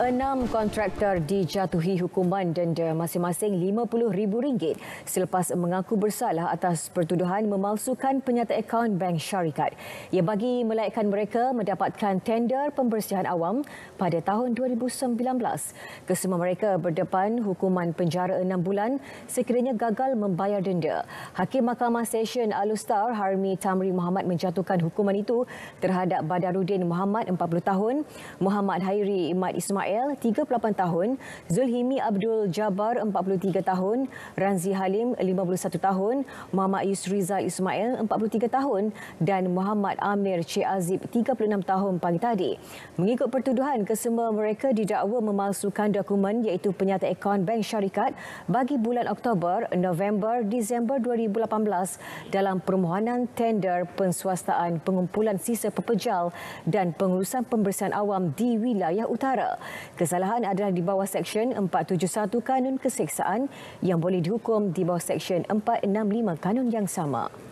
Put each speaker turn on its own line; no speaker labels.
Enam kontraktor dijatuhi hukuman denda masing-masing RM50,000 selepas mengaku bersalah atas pertuduhan memalsukan penyata akaun bank syarikat. yang bagi melaikkan mereka mendapatkan tender pembersihan awam pada tahun 2019. Kesemua mereka berdepan hukuman penjara enam bulan sekiranya gagal membayar denda. Hakim Mahkamah Session Alustar Harmi Tamri Muhammad menjatuhkan hukuman itu terhadap Badarudin Muhammad 40 tahun, Muhammad Hairi Imad Ismail Israel 38 tahun, Zulhimi Abdul Jabar 43 tahun, Ranzi Halim 51 tahun, Mama Yusriza Ismail 43 tahun dan Muhammad Amir Che Azib 36 tahun pagi tadi. Mengikut pertuduhan, kesemua mereka didakwa memalsukan dokumen iaitu penyata akaun bank syarikat bagi bulan Oktober, November, Disember 2018 dalam permohonan tender pensuastaan pengumpulan sisa pepejal dan pengurusan pembersihan awam di wilayah utara. Kesalahan adalah di bawah Seksyen 471 Kanun Keseksaan yang boleh dihukum di bawah Seksyen 465 Kanun yang sama.